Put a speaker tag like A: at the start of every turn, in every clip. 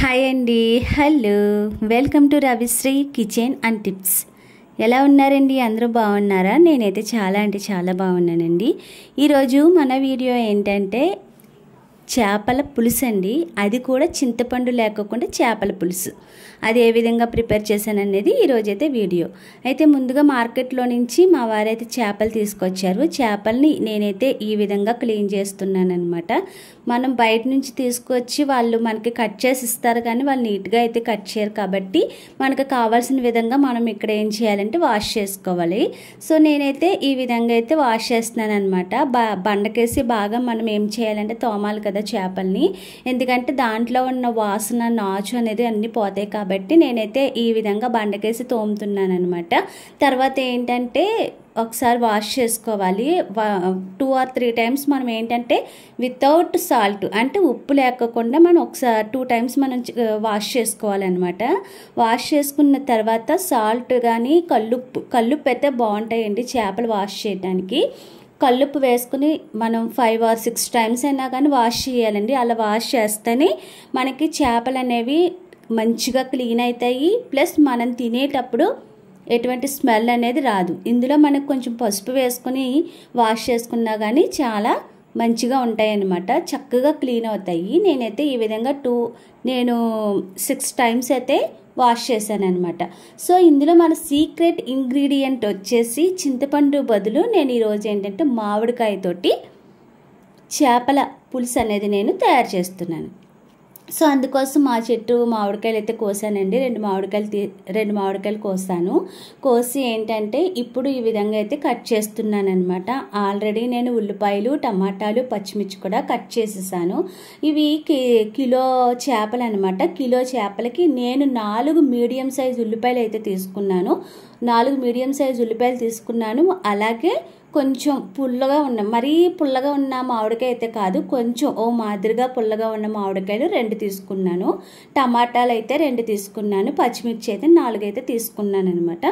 A: hi అండి hello welcome to Ravisri kitchen and tips ఎలా ఉన్నారండి అందరూ బాగున్నారా నేనైతే చాలా అంటే చాలా బాగున్నానండి ఈరోజు మన వీడియో ఏంటంటే చేపల పులుసు అండి అది కూడా చింతపండు లేకోకుండా చేపల పులుసు అది ఏ విధంగా ప్రిపేర్ చేశాను అనేది ఈరోజైతే వీడియో అయితే ముందుగా మార్కెట్లో నుంచి మా వారైతే చేపలు తీసుకొచ్చారు చేపల్ని నేనైతే ఈ విధంగా క్లీన్ చేస్తున్నానమాట మనం బయట నుంచి తీసుకొచ్చి వాళ్ళు మనకి కట్ చేసి ఇస్తారు కానీ వాళ్ళు నీట్గా అయితే కట్ చేయరు కాబట్టి మనకు కావాల్సిన విధంగా మనం ఇక్కడ ఏం చేయాలంటే వాష్ చేసుకోవాలి సో నేనైతే ఈ విధంగా అయితే వాష్ చేస్తున్నాను అనమాట బా బండకేసి బాగా మనం ఏం చేయాలంటే తోమాలి కదా చేపల్ని ఎందుకంటే దాంట్లో ఉన్న వాసన నాచు అనేది అన్నీ పోతాయి కాబట్టి నేనైతే ఈ విధంగా బండకేసి తోముతున్నాను అనమాట తర్వాత ఏంటంటే ఒకసారి వాష్ చేసుకోవాలి టూ ఆర్ త్రీ టైమ్స్ మనం ఏంటంటే వితౌట్ సాల్ట్ అంటే ఉప్పు లేకుండా మనం ఒకసారి టూ టైమ్స్ మనం వాష్ చేసుకోవాలన్నమాట వాష్ చేసుకున్న తర్వాత సాల్ట్ కానీ కల్లుప్పు కల్లుప్పు అయితే బాగుంటాయండి చేపలు వాష్ చేయడానికి కల్లుప్పు వేసుకుని మనం ఫైవ్ ఆర్ సిక్స్ టైమ్స్ అయినా కానీ వాష్ చేయాలండి అలా వాష్ చేస్తేనే మనకి చేపలు అనేవి మంచిగా క్లీన్ అవుతాయి ప్లస్ మనం తినేటప్పుడు ఎటువంటి స్మెల్ అనేది రాదు ఇందులో మనకు కొంచెం పసుపు వేసుకుని వాష్ చేసుకున్నా కానీ చాలా మంచిగా ఉంటాయన్నమాట చక్కగా క్లీన్ అవుతాయి నేనైతే ఈ విధంగా టూ నేను సిక్స్ టైమ్స్ అయితే వాష్ చేశానమాట సో ఇందులో మన సీక్రెట్ ఇంగ్రీడియంట్ వచ్చేసి చింతపండు బదులు నేను ఈరోజు ఏంటంటే మామిడికాయతోటి చేపల పులుసు అనేది నేను తయారు చేస్తున్నాను సో అందుకోసం మా చెట్టు మామిడికాయలు అయితే కోసానండి రెండు మామిడికాయలు తీ రెండు మామిడికాయలు కోసాను కోసి ఏంటంటే ఇప్పుడు ఈ విధంగా అయితే కట్ చేస్తున్నాను అనమాట ఆల్రెడీ నేను ఉల్లిపాయలు టమాటాలు పచ్చిమిర్చి కూడా కట్ చేసేసాను ఇవి కిలో చేపలు అనమాట కిలో చేపలకి నేను నాలుగు మీడియం సైజ్ ఉల్లిపాయలు అయితే తీసుకున్నాను నాలుగు మీడియం సైజ్ ఉల్లిపాయలు తీసుకున్నాను అలాగే కొంచెం పుల్లగా ఉన్న మరీ పుల్లగా ఉన్న మామిడికాయ అయితే కాదు కొంచెం ఓ మాదిరిగా పుల్లగా ఉన్న మామిడికాయలు రెండు తీసుకున్నాను టమాటాలు అయితే రెండు తీసుకున్నాను పచ్చిమిర్చి అయితే నాలుగైతే తీసుకున్నాను అనమాట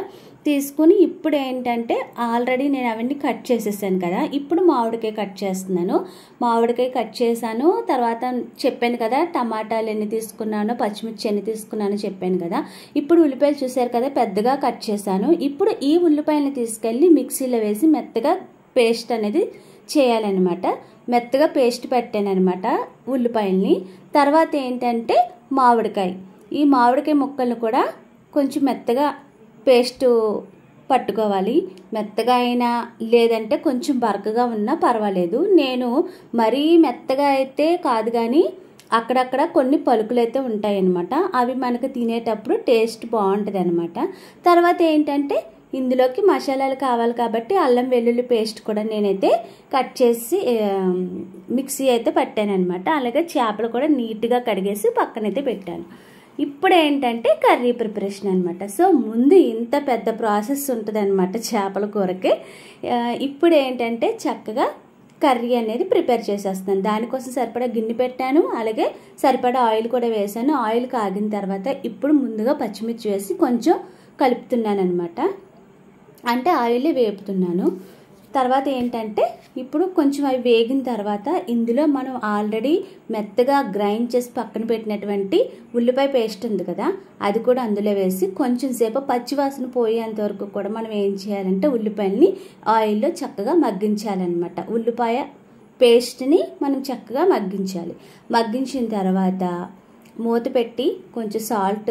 A: తీసుకుని ఇప్పుడు ఏంటంటే ఆల్రెడీ నేను అవన్నీ కట్ చేసేసాను కదా ఇప్పుడు మామిడికాయ కట్ చేస్తున్నాను మామిడికాయ కట్ చేశాను తర్వాత చెప్పాను కదా టమాటాలు ఎన్ని తీసుకున్నాను పచ్చిమిర్చి ఎన్ని తీసుకున్నాను చెప్పాను కదా ఇప్పుడు ఉల్లిపాయలు చూశారు కదా పెద్దగా కట్ చేశాను ఇప్పుడు ఈ ఉల్లిపాయలను తీసుకెళ్ళి మిక్సీలో వేసి మెత్తగా పేస్ట్ అనేది చేయాలన్నమాట మెత్తగా పేస్ట్ పెట్టాను అనమాట ఉల్లిపాయల్ని తర్వాత ఏంటంటే మామిడికాయ ఈ మామిడికాయ ముక్కలు కూడా కొంచెం మెత్తగా పేస్టు పట్టుకోవాలి మెత్తగా అయినా లేదంటే కొంచెం బరకగా ఉన్నా పర్వాలేదు నేను మరీ మెత్తగా అయితే కాదు కానీ అక్కడక్కడ కొన్ని పలుకులు అయితే ఉంటాయన్నమాట అవి మనకు తినేటప్పుడు టేస్ట్ బాగుంటుంది అనమాట తర్వాత ఏంటంటే ఇందులోకి మసాలాలు కావాలి కాబట్టి అల్లం వెల్లుల్లి పేస్ట్ కూడా నేనైతే కట్ చేసి మిక్సీ అయితే పట్టాను అనమాట అలాగే చేపలు కూడా నీట్గా కడిగేసి పక్కనైతే పెట్టాను ఇప్పుడు ఏంటంటే కర్రీ ప్రిపరేషన్ అనమాట సో ముందు ఇంత పెద్ద ప్రాసెస్ ఉంటుంది అనమాట చేపల కూరకి ఇప్పుడు ఏంటంటే చక్కగా కర్రీ అనేది ప్రిపేర్ చేసేస్తాను దానికోసం సరిపడా గిన్నె పెట్టాను అలాగే సరిపడా ఆయిల్ కూడా వేసాను ఆయిల్ కాగిన తర్వాత ఇప్పుడు ముందుగా పచ్చిమిర్చి వేసి కొంచెం కలుపుతున్నాను అనమాట అంటే ఆయిల్ వేపుతున్నాను తర్వాత ఏంటంటే ఇప్పుడు కొంచెం అవి వేగిన తర్వాత ఇందులో మనం ఆల్రెడీ మెత్తగా గ్రైండ్ చేసి పక్కన పెట్టినటువంటి ఉల్లిపాయ పేస్ట్ ఉంది కదా అది కూడా అందులో వేసి కొంచెం సేపు పచ్చివాసన పోయేంత వరకు కూడా మనం ఏం చేయాలంటే ఉల్లిపాయల్ని ఆయిల్లో చక్కగా మగ్గించాలన్నమాట ఉల్లిపాయ పేస్ట్ని మనం చక్కగా మగ్గించాలి మగ్గించిన తర్వాత మూత పెట్టి కొంచెం సాల్ట్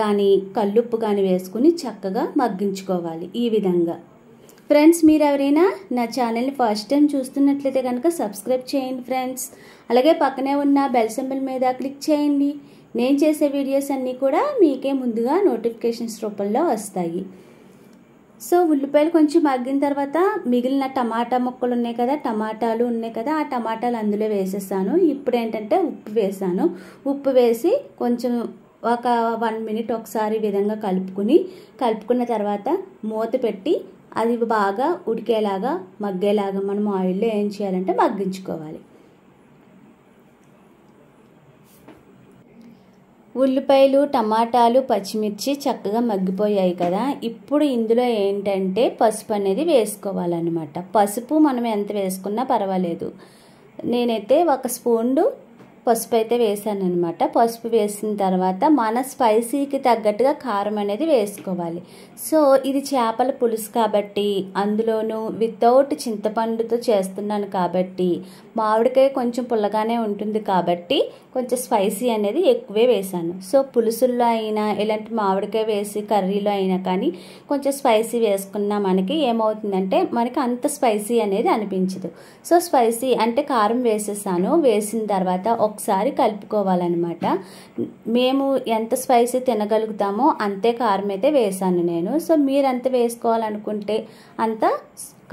A: కానీ కల్లుప్పు కానీ వేసుకుని చక్కగా మగ్గించుకోవాలి ఈ విధంగా ఫ్రెండ్స్ మీరు ఎవరైనా నా ఛానల్ని ఫస్ట్ టైం చూస్తున్నట్లయితే కనుక సబ్స్క్రైబ్ చేయండి ఫ్రెండ్స్ అలాగే పక్కనే ఉన్న బెల్ సింబల్ మీద క్లిక్ చేయండి నేను చేసే వీడియోస్ అన్నీ కూడా మీకే ముందుగా నోటిఫికేషన్స్ రూపంలో వస్తాయి సో ఉల్లిపాయలు కొంచెం మగ్గిన తర్వాత మిగిలిన టమాటా ముక్కలు ఉన్నాయి కదా టమాటాలు ఉన్నాయి కదా ఆ టమాటాలు అందులో వేసేసాను ఇప్పుడు ఏంటంటే ఉప్పు వేసాను ఉప్పు వేసి కొంచెం ఒక వన్ మినిట్ ఒకసారి విధంగా కలుపుకుని కలుపుకున్న తర్వాత మూత పెట్టి అది బాగా ఉడికేలాగా మగ్గేలాగా మనం ఆయిల్లో ఏం చేయాలంటే మగ్గించుకోవాలి ఉల్లిపాయలు టమాటాలు పచ్చిమిర్చి చక్కగా మగ్గిపోయాయి కదా ఇప్పుడు ఇందులో ఏంటంటే పసుపు అనేది వేసుకోవాలన్నమాట పసుపు మనం ఎంత వేసుకున్నా పర్వాలేదు నేనైతే ఒక స్పూన్ పసుపు అయితే వేసాను అనమాట పసుపు వేసిన తర్వాత మన స్పైసీకి తగ్గట్టుగా కారం అనేది వేసుకోవాలి సో ఇది చేపల పులుసు కాబట్టి అందులోనూ వితౌట్ చింతపండుతో చేస్తున్నాను కాబట్టి మామిడికాయ కొంచెం పుల్లగానే ఉంటుంది కాబట్టి కొంచెం స్పైసీ అనేది ఎక్కువే వేశాను సో పులుసుల్లో అయినా ఇలాంటి మామిడికాయ వేసి కర్రీలో అయినా కానీ కొంచెం స్పైసీ వేసుకున్నా మనకి ఏమవుతుందంటే మనకి అంత స్పైసీ అనేది అనిపించదు సో స్పైసీ అంటే కారం వేసేసాను వేసిన తర్వాత ఒకసారి కలుపుకోవాలన్నమాట మేము ఎంత స్పైసీ తినగలుగుతామో అంతే కారం అయితే వేసాను నేను సో మీరు ఎంత వేసుకోవాలనుకుంటే అంత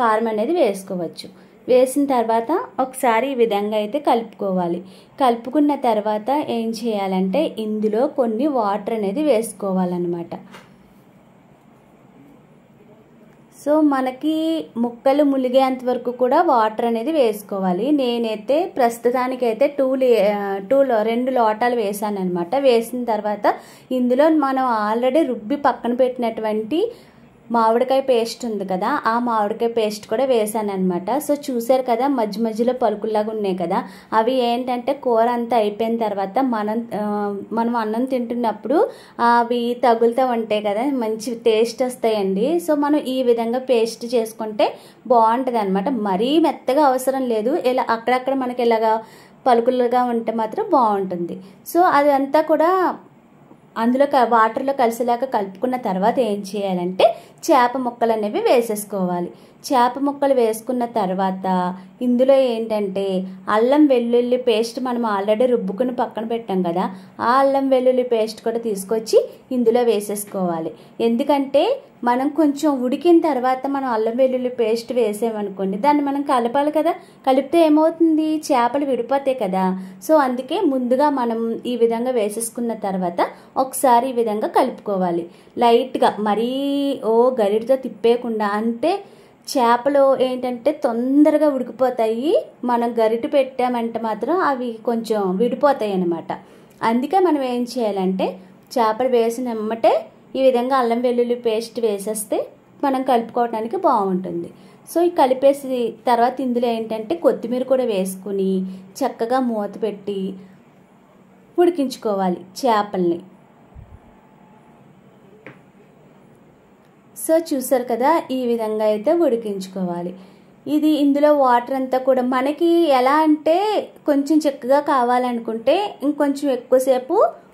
A: కారం అనేది వేసుకోవచ్చు వేసిన తర్వాత ఒకసారి ఈ విధంగా అయితే కలుపుకోవాలి కలుపుకున్న తర్వాత ఏం చేయాలంటే ఇందులో కొన్ని వాటర్ అనేది వేసుకోవాలన్నమాట సో మనకి ముక్కలు ములిగేంత వరకు కూడా వాటర్ అనేది వేసుకోవాలి నేనైతే ప్రస్తుతానికైతే టూ టూ రెండు లోటాలు వేసాను అనమాట వేసిన తర్వాత ఇందులో మనం ఆల్రెడీ రుబ్బి పక్కన పెట్టినటువంటి మామిడికాయ పేస్ట్ ఉంది కదా ఆ మామిడికాయ పేస్ట్ కూడా వేసాను అనమాట సో చూసారు కదా మధ్య మధ్యలో పలుకుల్లాగా ఉన్నాయి కదా అవి ఏంటంటే కూర అంతా అయిపోయిన తర్వాత మనం మనం అన్నం తింటున్నప్పుడు అవి తగులుతూ ఉంటాయి కదా మంచి టేస్ట్ వస్తాయండి సో మనం ఈ విధంగా పేస్ట్ చేసుకుంటే బాగుంటుంది అనమాట మరీ మెత్తగా అవసరం లేదు ఇలా అక్కడక్కడ మనకి ఇలాగా పలుకులుగా ఉంటే మాత్రం బాగుంటుంది సో అదంతా కూడా అందులో వాటర్లో కలిసేలాగా కలుపుకున్న తర్వాత ఏం చేయాలంటే చేప ముక్కలు అనేవి వేసేసుకోవాలి చేప ముక్కలు వేసుకున్న తర్వాత ఇందులో ఏంటంటే అల్లం వెల్లుల్లి పేస్ట్ మనం ఆల్రెడీ రుబ్బుకుని పక్కన పెట్టాం కదా ఆ అల్లం వెల్లుల్లి పేస్ట్ కూడా తీసుకొచ్చి ఇందులో వేసేసుకోవాలి ఎందుకంటే మనం కొంచెం ఉడికిన తర్వాత మనం అల్లం వెల్లుల్లి పేస్ట్ వేసామనుకోండి దాన్ని మనం కలపాలి కదా కలిపితే ఏమవుతుంది చేపలు విడిపోతాయి కదా సో అందుకే ముందుగా మనం ఈ విధంగా వేసేసుకున్న తర్వాత ఒకసారి ఈ విధంగా కలుపుకోవాలి లైట్గా మరీ ఓ ఓ గరిటతో తిప్పేయకుండా అంటే చేపలు ఏంటంటే తొందరగా ఉడికిపోతాయి మనం గరిటి పెట్టామంటే మాత్రం అవి కొంచెం విడిపోతాయి అన్నమాట అందుకే మనం ఏం చేయాలంటే చేపలు వేసిన ఎమ్మటే ఈ విధంగా అల్లం వెల్లుల్లి పేస్ట్ వేసేస్తే మనం కలుపుకోవడానికి బాగుంటుంది సో ఈ కలిపేసి తర్వాత ఇందులో ఏంటంటే కొత్తిమీర కూడా వేసుకుని చక్కగా మూత పెట్టి ఉడికించుకోవాలి చేపల్ని సో చూసారు కదా ఈ విధంగా అయితే ఉడికించుకోవాలి ఇది ఇందులో వాటర్ అంతా కూడా మనకి ఎలా అంటే కొంచెం చెక్కగా కావాలనుకుంటే ఇంకొంచెం ఎక్కువసేపు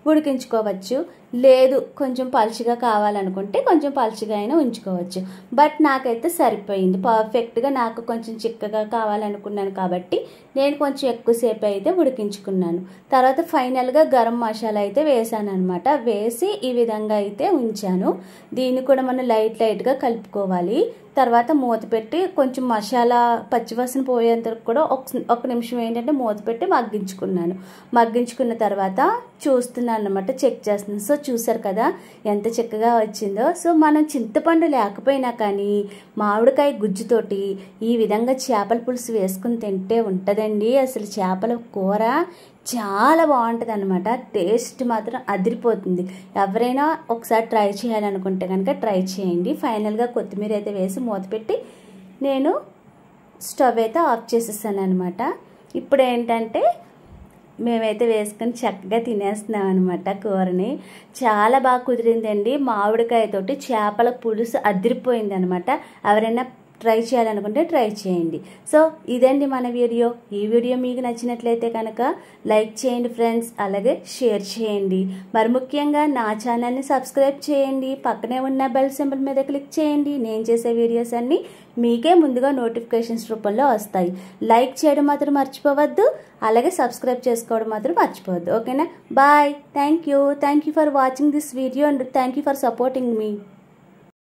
A: ఉడికించుకోవచ్చు లేదు కొంచెం పలుచగా కావాలనుకుంటే కొంచెం పలుచగా అయినా ఉంచుకోవచ్చు బట్ నాకైతే సరిపోయింది పర్ఫెక్ట్గా నాకు కొంచెం చిక్కగా కావాలనుకున్నాను కాబట్టి నేను కొంచెం ఎక్కువసేపు అయితే ఉడికించుకున్నాను తర్వాత ఫైనల్గా గరం మసాలా అయితే వేసాను అనమాట వేసి ఈ విధంగా అయితే ఉంచాను దీన్ని కూడా మనం లైట్ లైట్గా కలుపుకోవాలి తర్వాత మూత పెట్టి కొంచెం మసాలా పచ్చివాసన పోయేంత కూడా ఒక నిమిషం ఏంటంటే మూత పెట్టి మగ్గించుకున్నాను మగ్గించుకున్న తర్వాత చూస్తున్నాను అనమాట చెక్ చేస్తున్నాను సో చూసారు కదా ఎంత చక్కగా వచ్చిందో సో మనం చింతపండు లేకపోయినా కానీ మామిడికాయ గుజ్జుతోటి ఈ విధంగా చేపల పులుసు వేసుకుని తింటే ఉంటుందండి అసలు చేపల కూర చాలా బాగుంటుంది అనమాట టేస్ట్ మాత్రం అదిరిపోతుంది ఎవరైనా ఒకసారి ట్రై చేయాలనుకుంటే కనుక ట్రై చేయండి ఫైనల్గా కొత్తిమీర అయితే వేసి మూత పెట్టి నేను స్టవ్ అయితే ఆఫ్ చేసేసాను అనమాట ఇప్పుడు ఏంటంటే మేమైతే వేసుకొని చక్కగా తినేస్తున్నాం అనమాట కూరని చాలా బాగా కుదిరిందండి మామిడికాయతోటి చేపల పులుసు అదిరిపోయింది అనమాట ఎవరైనా ట్రై చేయాలనుకుంటే ట్రై చేయండి సో ఇదండి మన వీడియో ఈ వీడియో మీకు నచ్చినట్లయితే కనుక లైక్ చేయండి ఫ్రెండ్స్ అలాగే షేర్ చేయండి మరి ముఖ్యంగా నా ఛానల్ని సబ్స్క్రైబ్ చేయండి పక్కనే ఉన్న బెల్ సింబల్ మీద క్లిక్ చేయండి నేను చేసే వీడియోస్ అన్నీ మీకే ముందుగా నోటిఫికేషన్స్ రూపంలో వస్తాయి లైక్ చేయడం మాత్రం మర్చిపోవద్దు అలాగే సబ్స్క్రైబ్ చేసుకోవడం మాత్రం మర్చిపోవద్దు ఓకేనా bye thank you thank you for watching this video and thank you for supporting me